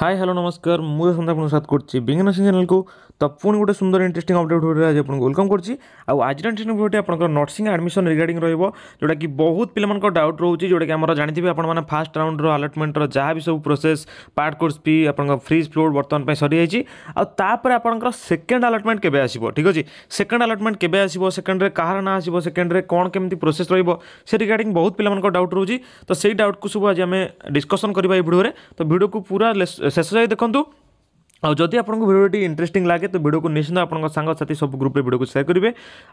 high hello ନମସ୍କାର ମୁଁ ସନ୍ଧ୍ୟା ଆପଣଙ୍କ ସ୍ୱାଗତ କରୁଛି ବିଜ୍ଞାନ ସିଂ ଚ୍ୟାନେଲକୁ ତ ପୁଣି ଗୋଟେ ସୁନ୍ଦର ଇଣ୍ଟରେଷ୍ଟିଂ ଅପଡେଟ୍ ଭିଡ଼ିଓରେ ଆଜି ଆପଣଙ୍କୁ ୱେଲକମ୍ କରୁଛି ଆଉ ଆଜିର ଇଣ୍ଟରେଷ୍ଟିଂ ଭିଡ଼ିଓଟି ଆପଣଙ୍କର ନର୍ସିଂ ଆଡ଼ମିସନ୍ ରିଗାର୍ଡିଂ ରହିବ ଯେଉଁଟାକି ବହୁତ ପିଲାମାନଙ୍କ ଡାଉଟ୍ ରହୁଛି ଯେଉଁଟାକି ଆମର ଜାଣିଥିବେ ଆପଣମାନେ ଫାର୍ଷ୍ଟ ରାଉଣ୍ଡର ଆଲଟମେଣ୍ଟର ଯାହା ବି ସବୁ ପ୍ରୋସେସ୍ ପାର୍ଟ କୋର୍ସ ଫି ଆପଣଙ୍କ ଫ୍ରିଜ୍ ଫ୍ଲୋର୍ ବର୍ତ୍ତମାନ ପାଇଁ ସରିଯାଇଛି ଆଉ ତାପରେ ଆପଣଙ୍କର ସେକେଣ୍ଡ ଆଲଟମେଣ୍ଟ କେବେ ଆସିବ ଠିକ୍ ଅଛି ସେକେଣ୍ଡ ଆଲଟମେଣ୍ଟ କେବେ ଆସିବ ସେକେଣ୍ଡରେ କାହାର ନାଁ ଆସିବ ସେକେଣ୍ଡରେ କ'ଣ କେମିତି ପ୍ରୋସେସ୍ ରହିବ ସେ ରିଗାର୍ଡିଂ ବହୁତ ପିଲାମାନଙ୍କ ଡାଉଟ୍ ରହୁଛି ତ ସେଇ ଡାଉଟ୍କୁ ସବୁ ଆଜି ଆମେ ଡିସ୍କସନ୍ କରିବା ଏଇ ଭିଡ଼ିଓରେ ତ ଭିଡ଼ିଓକୁ ପୁରା ଶେଷ ଯାଏ ଦେଖନ୍ତୁ ଆଉ ଯଦି ଆପଣଙ୍କୁ ଭିଡ଼ିଓଟି ଇଣ୍ଟରେଷ୍ଟିଂ ଲାଗେ ତ ଭିଡ଼ିଓକୁ ନିଶ୍ଚିନ୍ତ ଆପଣଙ୍କ ସାଙ୍ଗସାଥି ସବୁ ଗ୍ରୁପ୍ରେ ଭିଡ଼ିଓକୁ ସେୟାର କରିବେ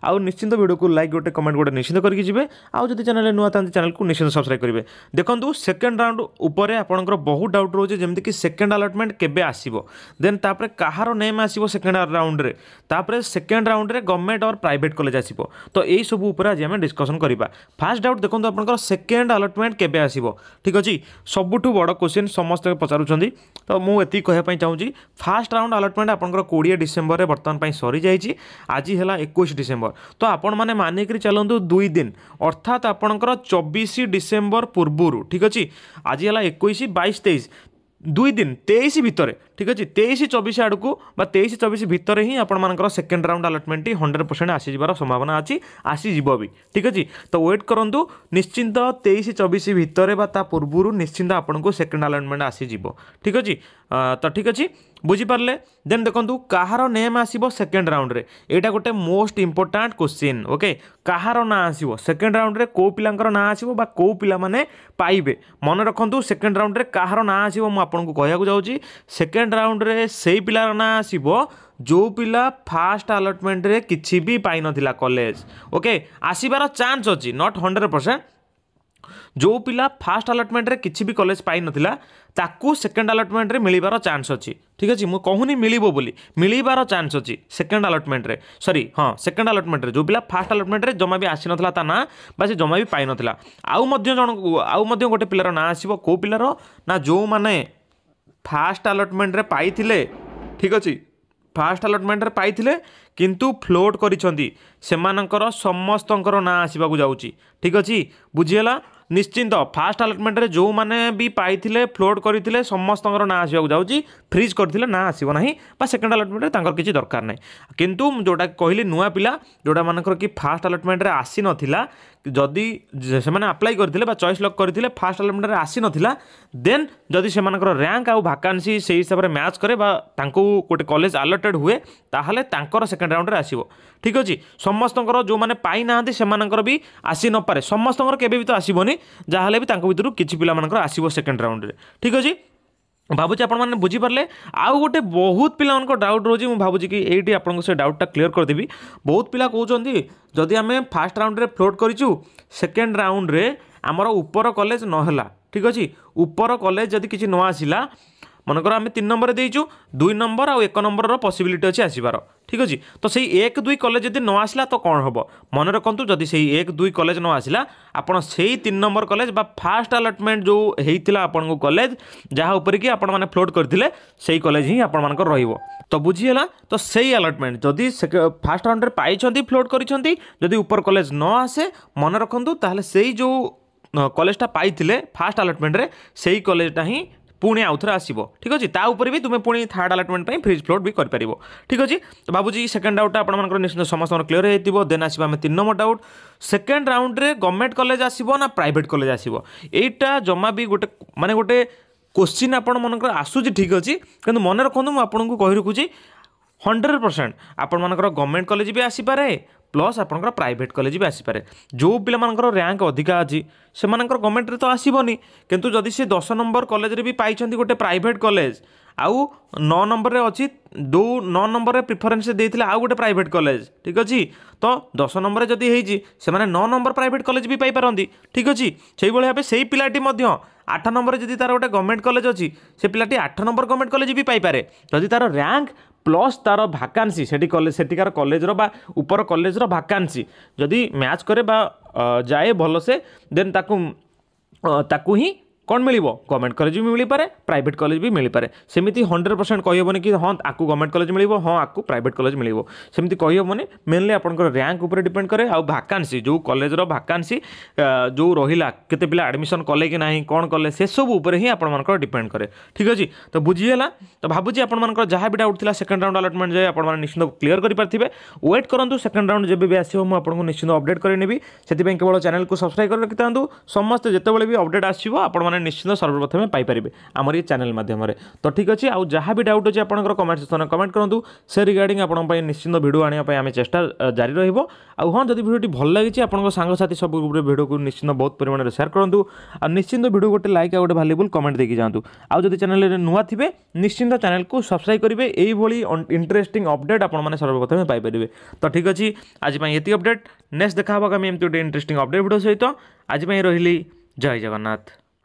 ଆଉ ନିଶ୍ଚିନ୍ତ ଭିଡ଼ିଓକୁ ଲାଇକ୍ ଗୋଟେ କମେଣ୍ଟ ଗୋଟେ ନିଶ୍ଚିନ୍ତ କରିକି ଯିବେ ଆଉ ଯଦି ଚ୍ୟାନେଲ୍ରେ ନୂଆ ଥାନ୍ତି ଚ୍ୟାନେଲ୍କୁ ନିଶ୍ଚିନ୍ତ ସବସ୍କ୍ରାଇବ୍ କରିବେ ଦେଖନ୍ତୁ ସେକେଣ୍ଡ ରାଉଣ୍ଡ ଉପରେ ଆପଣଙ୍କର ବହୁତ ଡାଉଟ୍ ରହୁଛି ଯେମିତିକି ସେକେଣ୍ଡ ଆଲଟମେଣ୍ଟ କେବେ ଆସିବ ଦେନ୍ ତାପରେ କାହାର ନେମ୍ ଆସିବ ସେକେଣ୍ଡ ରାଉଣ୍ଡରେ ତାପରେ ସେକେଣ୍ଡ ରାଉଣ୍ଡରେ ଗଭର୍ଣ୍ଣମେଣ୍ଟ ଅର୍ ପ୍ରାଇଭେଟ୍ କଲେଜ ଆସିବ ତ ଏହିସବୁ ଉପରେ ଆଜି ଆମେ ଡିସ୍କସନ୍ କରିବା ଫାଷ୍ଟ ଡାଉଟ୍ ଦେଖନ୍ତୁ ଆପଣଙ୍କର ସେକେଣ୍ଡ ଆଲଟମେଣ୍ଟ କେବେ ଆସିବ ଠିକ୍ ଅଛି ସବୁଠୁ ବଡ଼ କୋଶ୍ଚିନ୍ ସମସ୍ତେ ପଚାରୁଛନ୍ତି ତ ମୁଁ ଏତିକି କହିବା ପାଇଁ ଚାହୁଁଛି ফার্স্ট রাউন্ড আলটমেন্ট আপনার কোড়িয়ে ডিসেম্বরের বর্তমান পাই সরি যাই আজ হল একুশ ডিসেম্বর তো আপন মানে মানিকি চলতু দুই দিন অর্থাৎ আপনার চবিশ ডিসেম্বর পূর্বর ঠিক আছে আজ হল একুশ বাইশ তেইশ দুই দিন তেইশ ভিতরে ঠিক আছে তেইশ চবিশ আড়ক বা তেইশ চবিশ ভিতরে হি আপনার সেকেন্ড রাউন্ড আলটমেন্টটি হন্ড্রেড পরসেন্ট আসিযার সম্ভাবনা আছে আসিযোগ বি ঠিক আছে তো ওয়েট করতু নিশ্চিন্ত তেইশ চবিশ ভিতরে বা তা পূর্বর নিশ্চিন্ত আপনার সেকেন্ড আলটমেন্ট আসিযোগ ঠিক আছে তো ঠিক আছে বুঝিপারে দেন দেখুন কাহার নেম আসব সেকেন্ড রাউন্ডে এইটা গোটে মোস্ট ইম্পর্টাট কোশ্চিন ওকে কাহার না আসব সেকেন্ড রাউন্ডে কেউ পিলাঙ্কর না আসব বা কেউ পিলা মানে পাইবে মনে রাখতু সেকেন্ড রাউন্ডে কাহার না আসব মু আপনার কহিয়া যাচ্ছি সেকেন্ড ସେକେଣ୍ଡ ରାଉଣ୍ଡରେ ସେଇ ପିଲାର ନାଁ ଆସିବ ଯେଉଁ ପିଲା ଫାଷ୍ଟ ଆଲଟମେଣ୍ଟରେ କିଛି ବି ପାଇନଥିଲା କଲେଜ ଓକେ ଆସିବାର ଚାନ୍ସ ଅଛି ନଟ୍ ହଣ୍ଡ୍ରେଡ଼ ପରସେଣ୍ଟ ଯେଉଁ ପିଲା ଫାଷ୍ଟ ଆଲଟମେଣ୍ଟରେ କିଛି ବି କଲେଜ ପାଇନଥିଲା ତାକୁ ସେକେଣ୍ଡ ଆଲଟମେଣ୍ଟରେ ମିଳିବାର ଚାନ୍ସ ଅଛି ଠିକ୍ ଅଛି ମୁଁ କହୁନି ମିଳିବ ବୋଲି ମିଳିବାର ଚାନ୍ସ ଅଛି ସେକେଣ୍ଡ ଆଲଟମେଣ୍ଟରେ ସରି ହଁ ସେକେଣ୍ଡ ଆଲଟମେଣ୍ଟରେ ଯେଉଁ ପିଲା ଫାଷ୍ଟ ଆଲଟମେଣ୍ଟରେ ଜମା ବି ଆସିନଥିଲା ତା ନାଁ ବା ସେ ଜମା ବି ପାଇନଥିଲା ଆଉ ମଧ୍ୟ ଜଣକୁ ଆଉ ମଧ୍ୟ ଗୋଟେ ପିଲାର ନାଁ ଆସିବ କେଉଁ ପିଲାର ନା ଯେଉଁମାନେ ଫାଷ୍ଟ ଆଲଟମେଣ୍ଟରେ ପାଇଥିଲେ ଠିକ୍ ଅଛି ଫାଷ୍ଟ ଆଲଟମେଣ୍ଟରେ ପାଇଥିଲେ କିନ୍ତୁ ଫ୍ଲୋଟ୍ କରିଛନ୍ତି ସେମାନଙ୍କର ସମସ୍ତଙ୍କର ନାଁ ଆସିବାକୁ ଯାଉଛି ଠିକ୍ ଅଛି ବୁଝିହେଲା ନିଶ୍ଚିନ୍ତ ଫାଷ୍ଟ ଆଲଟମେଣ୍ଟରେ ଯେଉଁମାନେ ବି ପାଇଥିଲେ ଫ୍ଲୋଟ୍ କରିଥିଲେ ସମସ୍ତଙ୍କର ନାଁ ଆସିବାକୁ ଯାଉଛି ଫ୍ରିଜ୍ କରିଥିଲେ ନାଁ ଆସିବ ନାହିଁ ବା ସେକେଣ୍ଡ ଆଲଟମେଣ୍ଟରେ ତାଙ୍କର କିଛି ଦରକାର ନାହିଁ କିନ୍ତୁ ମୁଁ ଯେଉଁଟା କହିଲି ନୂଆ ପିଲା ଯେଉଁଟାମାନଙ୍କର କି ଫାଷ୍ଟ ଆଲଟମେଣ୍ଟରେ ଆସିନଥିଲା ଯଦି ସେମାନେ ଆପ୍ଲାଏ କରିଥିଲେ ବା ଚଏସ୍ ଲକ୍ କରିଥିଲେ ଫାଷ୍ଟ ଆଲଟମେଣ୍ଟରେ ଆସିନଥିଲା ଦେନ୍ ଯଦି ସେମାନଙ୍କର ର୍ୟାଙ୍କ ଆଉ ଭାକାନ୍ସି ସେଇ ହିସାବରେ ମ୍ୟାଚ୍ କରେ ବା ତାଙ୍କୁ ଗୋଟେ କଲେଜ ଆଲଟେଡ଼୍ ହୁଏ ତାହେଲେ ତାଙ୍କର ସେକେଣ୍ଡ ରାଉଣ୍ଡରେ ଆସିବ ଠିକ୍ ଅଛି ସମସ୍ତଙ୍କର ଯେଉଁମାନେ ପାଇନାହାନ୍ତି ସେମାନଙ୍କର ବି ଆସି ନପାରେ ସମସ୍ତଙ୍କର କେବେ ବି ତ ଆସିବନି ଯାହାହେଲେ ବି ତାଙ୍କ ଭିତରୁ କିଛି ପିଲାମାନଙ୍କର ଆସିବ ସେକେଣ୍ଡ ରାଉଣ୍ଡରେ ଠିକ୍ ଅଛି ଭାବୁଛି ଆପଣମାନେ ବୁଝିପାରିଲେ ଆଉ ଗୋଟେ ବହୁତ ପିଲାମାନଙ୍କ ଡାଉଟ୍ ରହୁଛି ମୁଁ ଭାବୁଛି କି ଏଇଠି ଆପଣଙ୍କ ସେ ଡାଉଟ୍ଟା କ୍ଲିଅର୍ କରିଦେବି ବହୁତ ପିଲା କହୁଛନ୍ତି ଯଦି ଆମେ ଫାର୍ଷ୍ଟ ରାଉଣ୍ଡରେ ଫ୍ଲୋଟ୍ କରିଛୁ ସେକେଣ୍ଡ ରାଉଣ୍ଡରେ ଆମର ଉପର କଲେଜ ନହେଲା ଠିକ୍ ଅଛି ଉପର କଲେଜ ଯଦି କିଛି ନ ଆସିଲା মনেকর আমি তিন নম্বরে দিয়েছু দুই নম্বর আউ এক নম্বরর পসিবিলিটি অছি আসবার ঠিক আছে তো সেই এক দুই কলেজ যদি ন আসলা তো কম হব মনে রাখতু যদি সেই এক দুই কলেজ ন আসলা আপনার সেই তিন নম্বর কলেজ বা ফার্স্ট আলটমেন্ট যে হয়েছিল আপনার কলেজ যা উপরে কি আপনার মানে ফ্লোট করে সেই কলেজ হি আপনার রহব তো বুঝিগলা তো সেই আলটমেন্ট যদি ফার্স্ট রাউন্ডে পাইছেন ফ্লোট করেছেন যদি উপর কলেজ ন আসে মনে রাখতু তাহলে সেই যে কলেজটা পাইলে ফার্স্ট আলটমেন্টরে সেই কলেজটা হি ପୁଣି ଆଉଥରେ ଆସିବ ଠିକ୍ ଅଛି ତା ଉପରେ ବି ତୁମେ ପୁଣି ଥାର୍ଡ଼ ଆଲଟମେଣ୍ଟ ପାଇଁ ଫ୍ରିଜ୍ ଫ୍ଲୋଟ୍ ବି କରିପାରିବ ଠିକ୍ ଅଛି ତ ଭାବୁଛି ସେକେଣ୍ଡ ଡାଉଟ୍ଟା ଆପଣମାନଙ୍କର ନିଶ୍ଚିତ ସମସ୍ତଙ୍କର କ୍ଲିୟର ହେଇଥିବ ଦେନ୍ ଆସିବ ଆମେ ତିନି ନମ୍ବର ଡାଉଟ୍ ସେକେଣ୍ଡ ରାଉଣ୍ଡରେ ଗଭର୍ଣ୍ଣମେଣ୍ଟ କଲେଜ ଆସିବ ନା ପ୍ରାଇଭେଟ୍ କଲେଜ ଆସିବ ଏଇଟା ଜମା ବି ଗୋଟେ ମାନେ ଗୋଟେ କୋଶ୍ଚିନ୍ ଆପଣମାନଙ୍କର ଆସୁଛି ଠିକ୍ ଅଛି କିନ୍ତୁ ମନେ ରଖନ୍ତୁ ମୁଁ ଆପଣଙ୍କୁ କହି ରଖୁଛି ହଣ୍ଡ୍ରେଡ଼ ପରସେଣ୍ଟ ଆପଣମାନଙ୍କର ଗଭର୍ଣ୍ଣମେଣ୍ଟ କଲେଜ ବି ଆସିପାରେ ପ୍ଲସ୍ ଆପଣଙ୍କର ପ୍ରାଇଭେଟ୍ କଲେଜ ବି ଆସିପାରେ ଯେଉଁ ପିଲାମାନଙ୍କର ରାଙ୍କ ଅଧିକା ଅଛି ସେମାନଙ୍କର ଗଭର୍ଣ୍ଣମେଣ୍ଟରେ ତ ଆସିବନି କିନ୍ତୁ ଯଦି ସେ ଦଶ ନମ୍ବର କଲେଜରେ ବି ପାଇଛନ୍ତି ଗୋଟେ ପ୍ରାଇଭେଟ୍ କଲେଜ ଆଉ ନଅ ନମ୍ବରରେ ଅଛି ଦୁଇ ନଅ ନମ୍ବରରେ ପ୍ରିଫରେନ୍ସ ଦେଇଥିଲେ ଆଉ ଗୋଟେ ପ୍ରାଇଭେଟ୍ କଲେଜ ଠିକ୍ ଅଛି ତ ଦଶ ନମ୍ବରରେ ଯଦି ହେଇଛି ସେମାନେ ନଅ ନମ୍ବର ପ୍ରାଇଭେଟ୍ କଲେଜ ବି ପାଇପାରନ୍ତି ଠିକ୍ ଅଛି ସେଇଭଳି ଭାବେ ସେଇ ପିଲାଟି ମଧ୍ୟ ଆଠ ନମ୍ବରରେ ଯଦି ତା'ର ଗୋଟେ ଗଭର୍ଣ୍ଣମେଣ୍ଟ କଲେଜ ଅଛି ସେ ପିଲାଟି ଆଠ ନମ୍ବର ଗଭର୍ଣ୍ଣମେଣ୍ଟ କଲେଜ ବି ପାଇପାରେ ଯଦି ତା'ର ରାଙ୍କ ପ୍ଲସ୍ ତା'ର ଭାକାନ୍ସି ସେଠି କଲେଜ ସେଠିକାର କଲେଜର ବା ଉପର କଲେଜର ଭାକାନ୍ସି ଯଦି ମ୍ୟାଚ୍ କରେ ବା ଯାଏ ଭଲସେ ଦେନ୍ ତାକୁ ତାକୁ ହିଁ କ'ଣ ମିଳିବ ଗଭର୍ଣ୍ଣମେଣ୍ଟ କଲେଜ ବି ମିଳିପାରେ ପ୍ରାଇଭେଟ୍ କଲେଜ ବି ମିଳିପାରେ ସେମିତି ହଣ୍ଡ୍ରେଡ଼ ପରସେଣ୍ଟ କହିହେବନି କି ହଁ ଆକୁ ଗଭର୍ଣ୍ଣମେଣ୍ଟ କଲେଜ ମିଳିବ ହଁ ଆକୁ ପ୍ରାଇଭେଟ୍ କଲେଜ ମିଳିବ ସେମିତି କହିହେବନି ମେନ୍ଲି ଆପଣଙ୍କର ର୍ୟାଙ୍କ ଉପରେ ଡିପେଣ୍ଡ କରେ ଆଉ ଭାକାନ୍ସି ଯେଉଁ କଲେଜର ଭାକାନ୍ସି ଯେଉଁ ରହିଲା କେତେ ପିଲା ଆଡ଼ମିସନ୍ କଲେ କି ନାହିଁ କ'ଣ କଲେ ସେସବୁ ଉପରେ ହିଁ ଆପଣମାନଙ୍କର ଡିପେଣ୍ଡ କରେ ଠିକ୍ ଅଛି ତ ବୁଝିହେଲା ତ ଭାବୁଛି ଆପଣମାନଙ୍କର ଯାହା ବି ଡାଉଟ୍ ଥିଲା ସେକେଣ୍ଡ ରାଉଣ୍ଡ ଆଲଟମେଣ୍ଟ ଯାଏ ଆପଣମାନେ ନିଶ୍ଚିନ୍ତ କ୍ଲିୟର କରିପାରିଥିବେ ୱେଟ୍ କରନ୍ତୁ ସେକେଣ୍ଡ ରାଉଣ୍ଡ ଯେବେ ବି ଆସିବ ମୁଁ ଆପଣଙ୍କୁ ନିଶ୍ଚିନ୍ତ ଅପଡ଼େଟ୍ କରିନେବି ସେଥିପାଇଁ କେବଳ ଚ୍ୟାନେଲକୁ ସବସ୍କ୍ରାଇବ୍ କରି ରଖିଥାନ୍ତୁ ସମସ୍ତେ ଯେତେବେଳେ ବି ଅପଡ଼େଟ୍ ଆସିବ ଆପଣମାନେ ଆପଣମାନେ ନିଶ୍ଚିନ୍ତ ସର୍ବପ୍ରଥମେ ପାଇପାରିବେ ଆମର ଏଇ ଚ୍ୟାନେଲ୍ ମାଧ୍ୟମରେ ତ ଠିକ୍ ଅଛି ଆଉ ଯାହା ବି ଡାଉଟ୍ ଅଛି ଆପଣଙ୍କର କମେଣ୍ଟ ସେକ୍ସନ୍ରେ କମେଣ୍ଟ କରନ୍ତୁ ସେ ରିଗାର୍ଡ଼ିଂ ଆପଣଙ୍କ ପାଇଁ ନିଶ୍ଚିନ୍ତ ଭିଡ଼ିଓ ଆଣିବା ପାଇଁ ଆମେ ଚେଷ୍ଟା ଜାରି ରହିବ ଆଉ ହଁ ଯଦି ଭିଡ଼ିଓଟି ଭଲ ଲାଗିଛି ଆପଣଙ୍କ ସାଙ୍ଗସାଥି ସବୁ ଗ୍ରୁପ୍ରେ ଭିଡ଼ିଓକୁ ନିଶ୍ଚିନ୍ତ ବହୁତ ପରିମାଣରେ ସେୟାର କରନ୍ତୁ ଆଉ ନିଶ୍ଚିନ୍ତ ଭିଡ଼ିଓ ଗୋଟେ ଲାଇକ୍ ଆଉ ଗୋଟେ ଭାଲ୍ୟୁବୁଲ୍ କମେଣ୍ଟ ଦେଇକି ଯାଆନ୍ତୁ ଆଉ ଯଦି ଚ୍ୟାନେଲ୍ରେ ନୂଆ ଥିବେ ନିଶ୍ଚିନ୍ତ ଚ୍ୟାନେଲ୍କୁ ସବସ୍କ୍ରାଇବ୍ କରିବେ ଏଇଭଳି ଇଣ୍ଟରେଷ୍ଟିଂ ଅପଡ଼େଟ୍ ଆପଣମାନେ ସର୍ବପ୍ରଥମେ ପାଇପାରିବେ ତ ଠିକ୍ ଅଛି ଆଜି ପାଇଁ ଏତିକି ଅପଡ଼େଟ୍ ନେକ୍ସଟ ଦେଖା ହେବ ଆମେ ଏମିତି ଗୋଟେ ଇଣ୍ଟରେଷ୍ଟିଂ ଅପଡ଼େଟ୍ ଭିଡ଼ିଓ ସହିତ ଆଜି ପାଇଁ ରହିଲି ଜୟ ଜଗନ୍ନାଥ